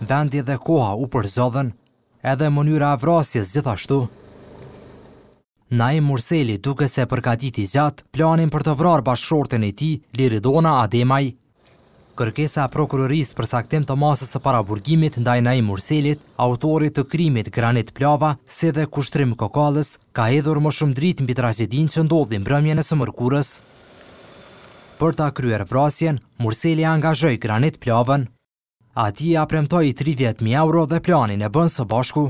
vendi dhe koha u përzodhen, edhe mënyra avrasjes gjithashtu. Naim Murseli duke se përka diti gjatë planin për të vrar bashkëshorten e ti, Liridona Ademaj. Kërkesa prokuroris për saktim të masës e paraburgimit ndaj Naim Murselit, autorit të krimit Granit Plava, se dhe kushtrim kokalës, ka edhur më shumë drit në bitra që ndodhë në brëmjën e së mërkurës. Për ta kryer vrasjen, Murseli angazhoj Granit Plavën. A ti ja premtoj 30.000 euro dhe planin e bënë së bashku.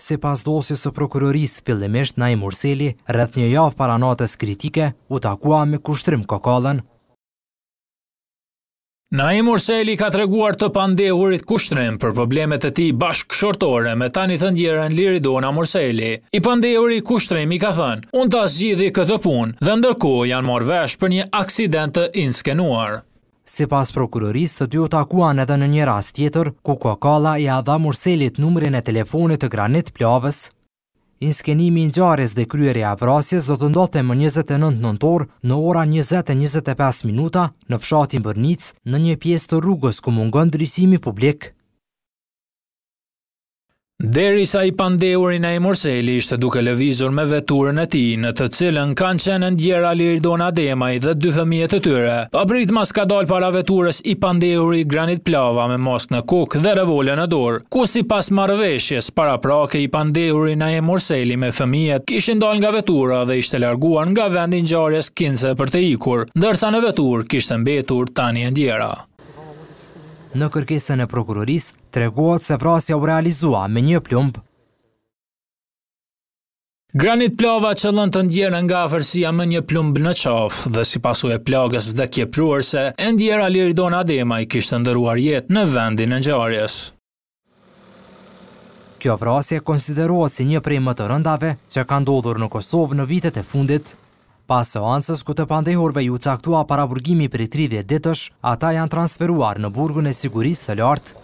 Se pas dosjes së prokurorisë fillimisht në i Murseli, rrëth një javë paranates kritike u takua me kushtrim kokallën. Naim Urseli ka të reguar të pande urit kushtrim për problemet e ti bashkë shortore me tani të ndjerën Liridona Urseli. I pande urit kushtrim i ka thënë, unë të asgjidhi këtë pun dhe ndërko janë morvesh për një aksident të inskenuar. Si pas prokuroristë të dy o takuan edhe në një ras tjetër, ku kua i adha murselit numrin e telefonit të granit plavës. Inskenimi në gjarës dhe kryeri e vrasjes do të ndote më 29 nëntor në ora 20.25 minuta në fshatin bërnic në një pjesë të rrugës ku mungon drysimi publik. Deri sa i pandeurin e i morseli ishte duke levizur me veturën e ti në të cilën kanë qenë ndjera Liridon Ademaj dhe dy fëmijet të tyre. Pa prit mas ka dal para veturës i pandeuri Granit Plava me mos në kuk dhe revole në dorë. Ku si pas marveshjes para prake i pandeuri në i morseli me fëmijet kishin dal nga vetura dhe ishte larguan nga vendin gjarjes kince për të ikur, ndërsa në vetur kishtë mbetur tani e ndjera. Në kërkesën e të reguat se vrasja u realizua me një plumb. Granit plova që lënë të ndjerë nga afërsia më një plumbë në qofë dhe si pasu e plogës dhe kje pruërse, e ndjerë Aliridon Adema i kishtë ndëruar jetë në vendin e njërës. Kjo vrasje konsideruat si një prej më të rëndave që ka ndodhur në Kosovë në vitet e fundit. Pas seancës ku të pandehorve ju caktua para burgimi për 30 ditësh, ata janë transferuar në burgun e sigurisë së lartë